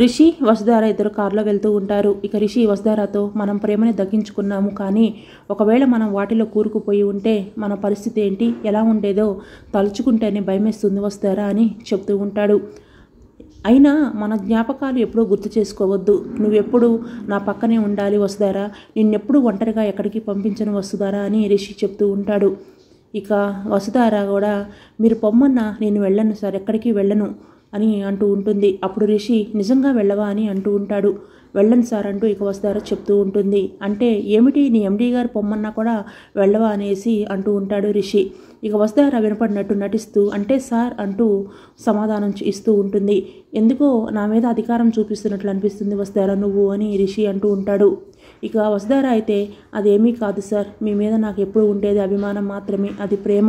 రిషి వసుధార ఇద్దరు కారులో వెళ్తూ ఉంటారు ఇక రిషి వసుధారతో మనం ప్రేమని దక్కించుకున్నాము కానీ ఒకవేళ మనం వాటిలో కూరుకుపోయి ఉంటే మన పరిస్థితి ఏంటి ఎలా ఉండేదో తలుచుకుంటేనే భయమేస్తుంది వస్తారా అని చెప్తూ ఉంటాడు అయినా మన జ్ఞాపకాలు ఎప్పుడూ గుర్తు చేసుకోవద్దు నువ్వెప్పుడు నా పక్కనే ఉండాలి వస్తుదారా నిన్నెప్పుడు ఒంటరిగా ఎక్కడికి పంపించను వస్తుదారా అని రిషి చెప్తూ ఉంటాడు ఇక వసుదారా కూడా మీరు పొమ్మన్న నేను వెళ్ళను సార్ ఎక్కడికి వెళ్ళను అని అంటూ ఉంటుంది అప్పుడు రిషి నిజంగా వెళ్ళవా అని అంటూ ఉంటాడు వెళ్ళను సార్ అంటూ ఇక వస్తారో చెప్తూ ఉంటుంది అంటే ఏమిటి నీ ఎండీ గారు పొమ్మన్నా కూడా వెళ్ళవా అనేసి అంటూ ఉంటాడు రిషి ఇక వస్తారా వినపడినట్టు నటిస్తూ అంటే సార్ అంటూ సమాధానం ఇస్తూ ఉంటుంది ఎందుకో నా మీద అధికారం చూపిస్తున్నట్లు అనిపిస్తుంది వస్తారా నువ్వు అని రిషి అంటూ ఉంటాడు ఇక వస్తారా అయితే అదేమీ కాదు సార్ మీ మీద నాకు ఎప్పుడు ఉండేది అభిమానం మాత్రమే అది ప్రేమ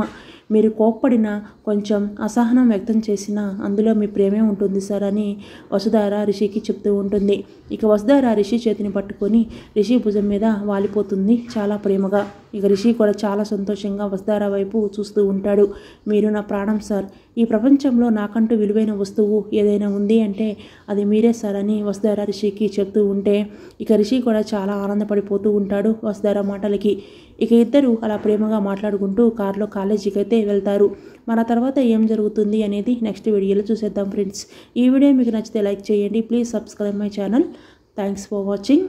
మీరు కోప్పడిన కొంచెం అసహనం వ్యక్తం చేసినా అందులో మీ ప్రేమే ఉంటుంది సార్ అని వసుధార రిషికి చెప్తూ ఉంటుంది ఇక వసుధార రిషి చేతిని పట్టుకొని రిషి భుజం మీద వాలిపోతుంది చాలా ప్రేమగా ఇక రిషి కూడా చాలా సంతోషంగా వస్తారా వైపు చూస్తూ ఉంటాడు మీరు నా ప్రాణం సార్ ఈ ప్రపంచంలో నాకంటూ విలువైన వస్తువు ఏదైనా ఉంది అంటే అది మీరే సార్ అని వస్తారా రిషికి చెప్తూ ఉంటే ఇక రిషి కూడా చాలా ఆనందపడిపోతూ ఉంటాడు వస్తారా మాటలకి ఇక ఇద్దరు అలా ప్రేమగా మాట్లాడుకుంటూ కారులో కాలేజీకి అయితే వెళ్తారు మన తర్వాత ఏం జరుగుతుంది అనేది నెక్స్ట్ వీడియోలో చూసేద్దాం ఫ్రెండ్స్ ఈ వీడియో మీకు నచ్చితే లైక్ చేయండి please subscribe my channel thanks for watching